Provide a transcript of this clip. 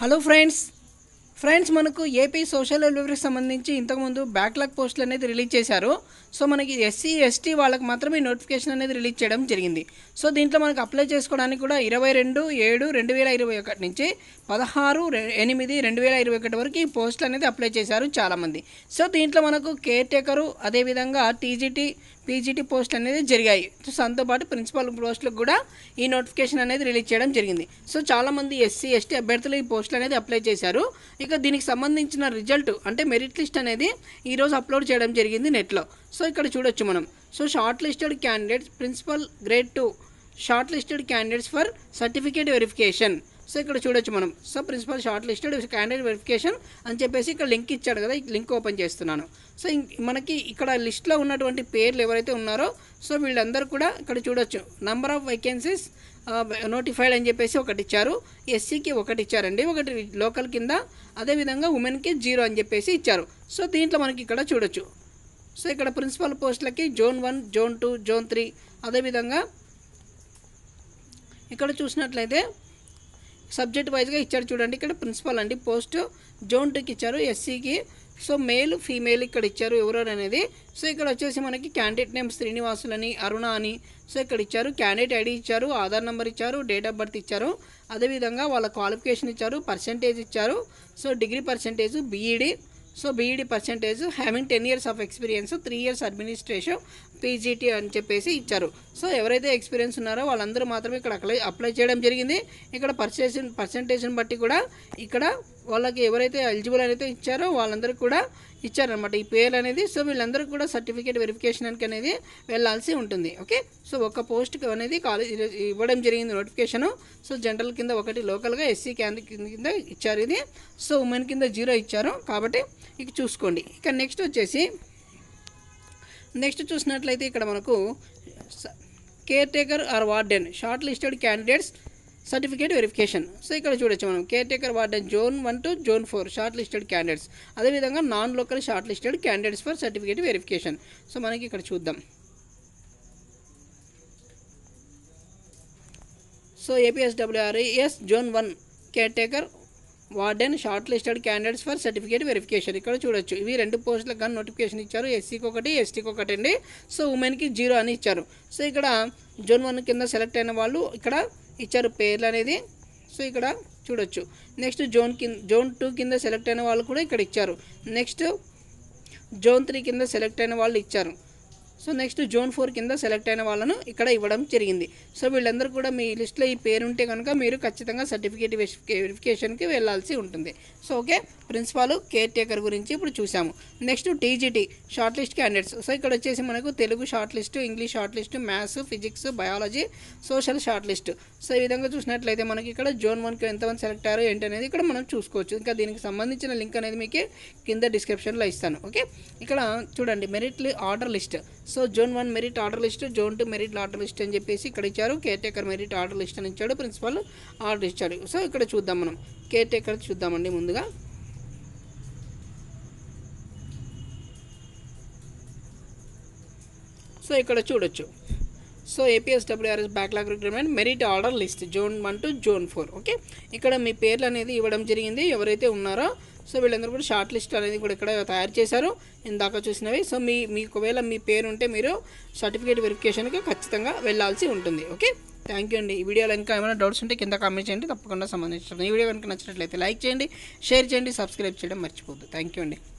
hello friends friends మనకు AP social డెలివరీకి సంబంధించి ఇంతకుముందు బ్యాక్లాగ్ పోస్టులు అనేది రిలీజ్ చేశారు సో మనకి ఎస్సీ ఎస్టీ వాళ్ళకి మాత్రమే నోటిఫికేషన్ అనేది రిలీజ్ చేయడం జరిగింది సో దీంట్లో మనకు అప్లై చేసుకోవడానికి కూడా ఇరవై రెండు ఏడు రెండు వేల ఇరవై ఒకటి నుంచి పదహారు ఎనిమిది రెండు వేల ఇరవై ఒకటి వరకు ఈ పోస్టులు అనేది అప్లై చేశారు చాలామంది సో దీంట్లో మనకు కేర్ టేకరు అదేవిధంగా టీజీటీ పీజీటీ పోస్టులు అనేది జరిగాయి సో దాంతో పాటు ప్రిన్సిపల్ పోస్టులకు కూడా ఈ నోటిఫికేషన్ అనేది రిలీజ్ చేయడం జరిగింది సో చాలామంది ఎస్సీ ఎస్టీ అభ్యర్థులు ఈ పోస్టులు అనేది అప్లై చేశారు ఇక దీనికి సంబంధించిన రిజల్ట్ అంటే మెరిట్ లిస్ట్ అనేది ఈరోజు అప్లోడ్ చేయడం జరిగింది నెట్లో సో ఇక్కడ చూడొచ్చు మనం so shortlisted candidates principal grade two shortlisted candidates for certificate verification so ఇక్కడ చూడొచ్చు మనం so principal shortlisted candidate verification అని చెప్పేసి ఇక్కడ లింక్ ఇచ్చాడు కదా ఈ లింక్ ఓపెన్ చేస్తున్నాను సో మనకి ఇక్కడ లిస్ట్లో ఉన్నటువంటి పేర్లు ఎవరైతే ఉన్నారో సో వీళ్ళందరూ కూడా ఇక్కడ చూడొచ్చు నంబర్ ఆఫ్ వేకెన్సీస్ నోటిఫైడ్ అని చెప్పేసి ఒకటి ఇచ్చారు ఎస్సీకి ఒకటి ఇచ్చారండి ఒకటి లోకల్ కింద అదేవిధంగా ఉమెన్కి జీరో అని చెప్పేసి ఇచ్చారు సో దీంట్లో మనకి ఇక్కడ చూడొచ్చు సో ఇక్కడ ప్రిన్సిపల్ పోస్టులకి zone one zone two zone three అదేవిధంగా ఇక్కడ చూసినట్లయితే సబ్జెక్ట్ వైజ్గా ఇచ్చారు చూడండి ఇక్కడ ప్రిన్సిపల్ అండి పోస్ట్ జోన్ ఇచ్చారు ఎస్సీకి సో మేల్ ఫీమేల్ ఇక్కడ ఇచ్చారు ఎవరెవరు అనేది సో ఇక్కడ వచ్చేసి మనకి క్యాండిడేట్ నేమ్ శ్రీనివాసులని అరుణ అని సో ఇక్కడ ఇచ్చారు క్యాండిడేట్ ఐడి ఇచ్చారు ఆధార్ నెంబర్ ఇచ్చారు డేట్ ఆఫ్ బర్త్ ఇచ్చారు అదేవిధంగా వాళ్ళ క్వాలిఫికేషన్ ఇచ్చారు పర్సంటేజ్ ఇచ్చారు so degree percentage BEd e so BEd e percentage having ten years of experience three years administration PGT అని చెప్పేసి ఇచ్చారు సో ఎవరైతే ఎక్స్పీరియన్స్ ఉన్నారో వాళ్ళందరూ మాత్రమే ఇక్కడ అప్లై అప్లై చేయడం జరిగింది ఇక్కడ పర్సేషన్ పర్సంటేజ్ని బట్టి కూడా ఇక్కడ వాళ్ళకి ఎవరైతే ఎలిజిబుల్ అయితే ఇచ్చారో వాళ్ళందరూ కూడా ఇచ్చారనమాట ఈ పేర్లు అనేది సో వీళ్ళందరికీ కూడా సర్టిఫికేట్ వెరిఫికేషన్కి అనేది వెళ్ళాల్సి ఉంటుంది ఓకే సో ఒక పోస్ట్కి అనేది కాలేజ్ ఇవ్వడం జరిగింది నోటిఫికేషను సో జనరల్ కింద ఒకటి లోకల్గా ఎస్సీ క్యాండ్ కింద ఇచ్చారు ఇది సో ఉమెన్ కింద జీరో ఇచ్చారు కాబట్టి ఇక చూసుకోండి ఇక నెక్స్ట్ వచ్చేసి నెక్స్ట్ చూసినట్లయితే ఇక్కడ మనకు caretaker or warden shortlisted candidates certificate verification so ఇక్కడ చూడొచ్చు మనం caretaker warden zone one to zone four shortlisted candidates అదేవిధంగా non local shortlisted candidates for certificate verification so మనకి ఇక్కడ చూద్దాం so APSWRS zone one caretaker warden shortlisted candidates for certificate verification ఇక్కడ చూడొచ్చు ఇవి రెండు పోస్టులకు కానీ నోటిఫికేషన్ ఇచ్చారు ఎస్సీకి ఒకటి ఎస్టీకి ఒకటి అండి సో ఉమెన్కి జీరో అని ఇచ్చారు సో ఇక్కడ జోన్ వన్ కింద సెలెక్ట్ అయిన వాళ్ళు ఇక్కడ ఇచ్చారు పేర్లు అనేది సో ఇక్కడ చూడొచ్చు నెక్స్ట్ జోన్ కింద జోన్ టూ కింద సెలెక్ట్ అయిన వాళ్ళు కూడా ఇక్కడ ఇచ్చారు నెక్స్ట్ జోన్ త్రీ కింద సెలెక్ట్ అయిన వాళ్ళు ఇచ్చారు సో నెక్స్ట్ జోన్ ఫోర్ కింద సెలెక్ట్ అయిన వాళ్ళను ఇక్కడ ఇవ్వడం జరిగింది సో వీళ్ళందరూ కూడా మీ లిస్ట్లో ఈ పేరు ఉంటే కనుక మీరు ఖచ్చితంగా సర్టిఫికేట్ వెరిఫికేషన్కి వెళ్ళాల్సి ఉంటుంది so okay principal caretaker గురించి ఇప్పుడు చూసాము next TGT shortlist candidates so ఇక్కడ వచ్చేసి మనకు Telugu shortlist English shortlist maths physics biology social shortlist so ఈ విధంగా చూసినట్లయితే మనకి ఇక్కడ జోన్ వన్కి ఎంతమంది సెలెక్ట్ అయ్యారు ఏంటి అనేది ఇక్కడ మనం చూసుకోవచ్చు ఇంకా దీనికి సంబంధించిన లింక్ అనేది మీకు కింద డిస్క్రిప్షన్లో ఇస్తాను ఓకే ఇక్కడ చూడండి merit order list so zone one merit order list zone two merit order list అని చెప్పేసి ఇక్కడ ఇచ్చారు caretaker merit order list అని ఇచ్చాడు ప్రిన్సిపల్ ఆర్డర్ ఇచ్చాడు సో ఇక్కడ చూద్దాం మనం కేర్ టేకర్ చూద్దామండి ముందుగా సో ఇక్కడ చూడొచ్చు so APS WRS backlog recruitment merit order list zone one to zone four okay ఇక్కడ మీ పేర్లు అనేది ఇవ్వడం జరిగింది ఎవరైతే ఉన్నారో సో వీళ్ళందరూ కూడా షార్ట్ లిస్ట్ అనేది కూడా ఇక్కడ తయారు చేశారు ఇందాక చూసినవి సో మీ మీకు ఒకవేళ మీ పేరు ఉంటే మీరు సర్టిఫికేట్ వెరిఫికేషన్కి ఖచ్చితంగా వెళ్ళాల్సి ఉంటుంది ఓకే థ్యాంక్ యూ అండి ఈ వీడియోలో ఇంకా ఏమైనా డౌట్స్ ఉంటే కింద కామెంట్ చేయండి తప్పకుండా సంబంధించండి ఈ వీడియో కనుక నచ్చినట్లయితే లైక్ చేయండి షేర్ చేయండి సబ్స్క్రైబ్ చేయడం మర్చిపోద్దు థ్యాంక్ యూ అండి